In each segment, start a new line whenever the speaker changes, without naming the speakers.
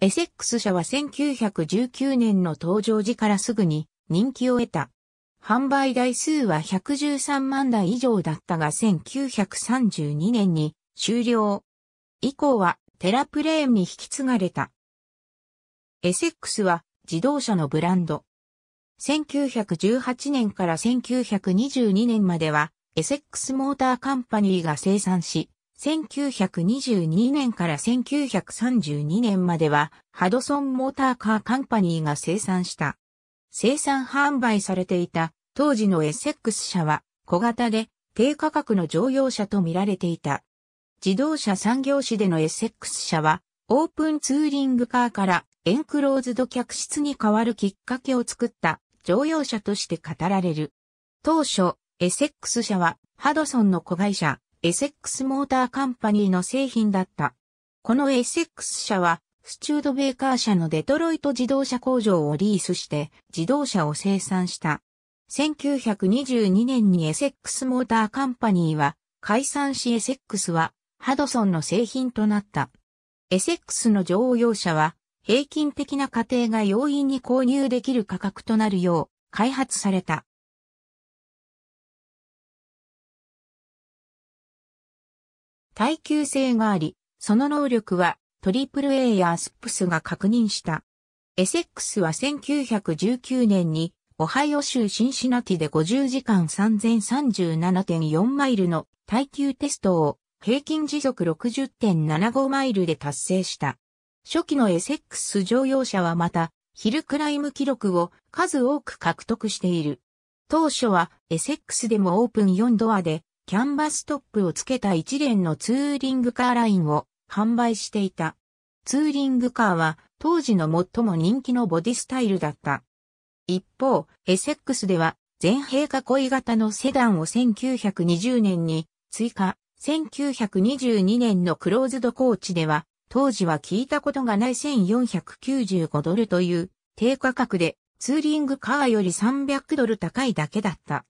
エセックス社は1919年の登場時からすぐに人気を得た。販売台数は113万台以上だったが1932年に終了。以降はテラプレーンに引き継がれた。エセックスは自動車のブランド。1918年から1922年まではエセックスモーターカンパニーが生産し、1922年から1932年までは、ハドソンモーターカーカンパニーが生産した。生産販売されていた当時のエセックス社は小型で低価格の乗用車と見られていた。自動車産業誌でのエセックス社はオープンツーリングカーからエンクローズド客室に変わるきっかけを作った乗用車として語られる。当初、エセックス社はハドソンの子会社エセックスモーターカンパニーの製品だった。このエセックス社は、スチュードベーカー社のデトロイト自動車工場をリースして自動車を生産した。1922年にエセックスモーターカンパニーは解散しエセックスはハドソンの製品となった。エセックスの乗用車は平均的な家庭が容易に購入できる価格となるよう開
発された。
耐久性があり、その能力は AAA やスプスが確認した。エセックスは1919年にオハイオ州シンシナティで50時間3037.4マイルの耐久テストを平均時速60.75マイルで達成した。初期のエセックス乗用車はまたヒルクライム記録を数多く獲得している。当初はエセックスでもオープン4ドアでキャンバストップをつけた一連のツーリングカーラインを販売していた。ツーリングカーは当時の最も人気のボディスタイルだった。一方、エセックスでは全閉囲い型のセダンを1920年に追加、1922年のクローズドコーチでは当時は聞いたことがない1495ドルという低価格でツーリングカーより300ドル高いだけだった。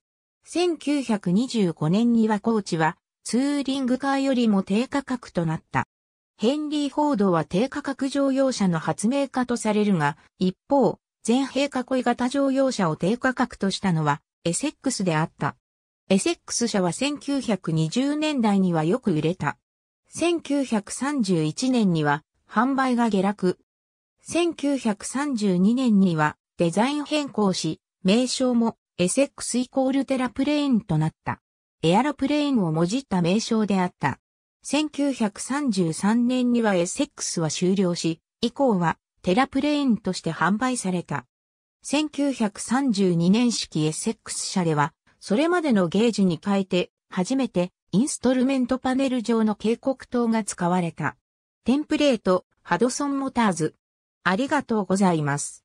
1925年にはコーチはツーリングカーよりも低価格となった。ヘンリー・フォードは低価格乗用車の発明家とされるが、一方、全閉囲型乗用車を低価格としたのはエセックスであった。エセックス車は1920年代にはよく売れた。1931年には販売が下落。1932年にはデザイン変更し、名称も SX イコールテラプレーンとなった。エアロプレーンをもじった名称であった。1933年には SX は終了し、以降はテラプレーンとして販売された。1932年式 SX 社では、それまでのゲージに変えて、初めてインストルメントパネル上の警告灯が使われた。テンプレート、ハドソンモタ
ーズ。ありがとうございます。